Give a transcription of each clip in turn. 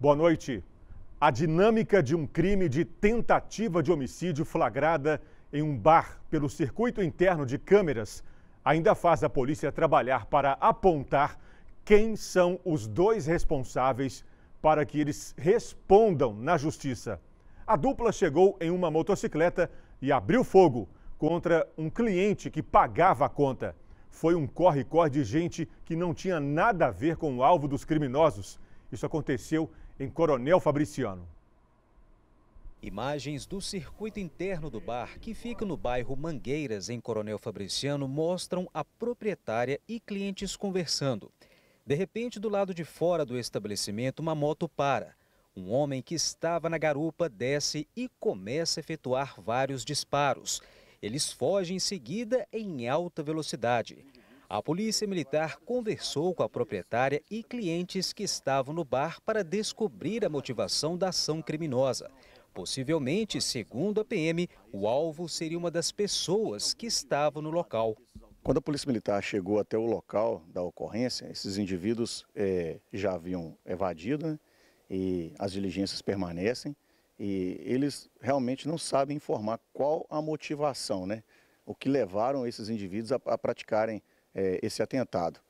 Boa noite. A dinâmica de um crime de tentativa de homicídio flagrada em um bar pelo circuito interno de câmeras ainda faz a polícia trabalhar para apontar quem são os dois responsáveis para que eles respondam na justiça. A dupla chegou em uma motocicleta e abriu fogo contra um cliente que pagava a conta. Foi um corre-corre de gente que não tinha nada a ver com o alvo dos criminosos. Isso aconteceu em Coronel Fabriciano. Imagens do circuito interno do bar, que fica no bairro Mangueiras, em Coronel Fabriciano, mostram a proprietária e clientes conversando. De repente, do lado de fora do estabelecimento, uma moto para. Um homem que estava na garupa desce e começa a efetuar vários disparos. Eles fogem em seguida em alta velocidade. A polícia militar conversou com a proprietária e clientes que estavam no bar para descobrir a motivação da ação criminosa. Possivelmente, segundo a PM, o alvo seria uma das pessoas que estavam no local. Quando a Polícia Militar chegou até o local da ocorrência, esses indivíduos é, já haviam evadido né, e as diligências permanecem. E eles realmente não sabem informar qual a motivação, né? O que levaram esses indivíduos a, a praticarem é, esse atentado.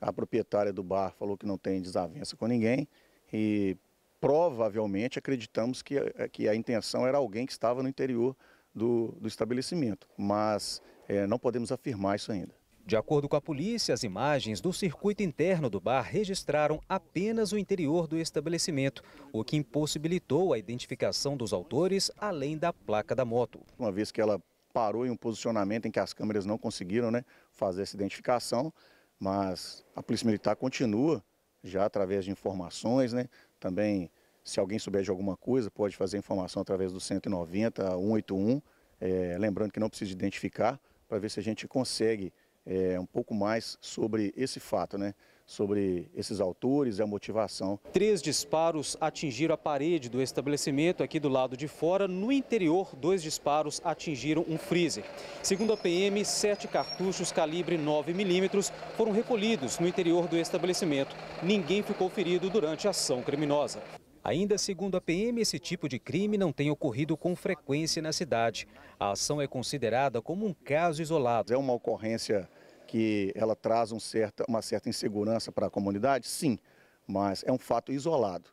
A proprietária do bar falou que não tem desavença com ninguém e provavelmente acreditamos que, é, que a intenção era alguém que estava no interior do, do estabelecimento, mas é, não podemos afirmar isso ainda. De acordo com a polícia, as imagens do circuito interno do bar registraram apenas o interior do estabelecimento, o que impossibilitou a identificação dos autores, além da placa da moto. Uma vez que ela parou em um posicionamento em que as câmeras não conseguiram né, fazer essa identificação, mas a Polícia Militar continua, já através de informações, né, também se alguém souber de alguma coisa, pode fazer informação através do 190, 181, é, lembrando que não precisa identificar, para ver se a gente consegue é, um pouco mais sobre esse fato, né? sobre esses autores e a motivação. Três disparos atingiram a parede do estabelecimento aqui do lado de fora. No interior, dois disparos atingiram um freezer. Segundo a PM, sete cartuchos calibre 9 milímetros foram recolhidos no interior do estabelecimento. Ninguém ficou ferido durante a ação criminosa. Ainda segundo a PM, esse tipo de crime não tem ocorrido com frequência na cidade. A ação é considerada como um caso isolado. É uma ocorrência que ela traz um certa, uma certa insegurança para a comunidade? Sim, mas é um fato isolado.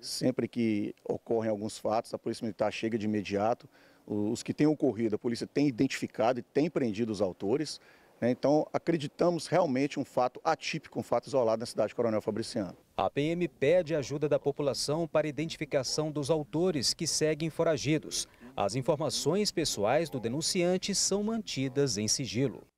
Sempre que ocorrem alguns fatos, a Polícia Militar chega de imediato. Os que têm ocorrido, a polícia tem identificado e tem prendido os autores. Né? Então, acreditamos realmente um fato atípico, um fato isolado na cidade de Coronel Fabriciano. A PM pede ajuda da população para identificação dos autores que seguem foragidos. As informações pessoais do denunciante são mantidas em sigilo.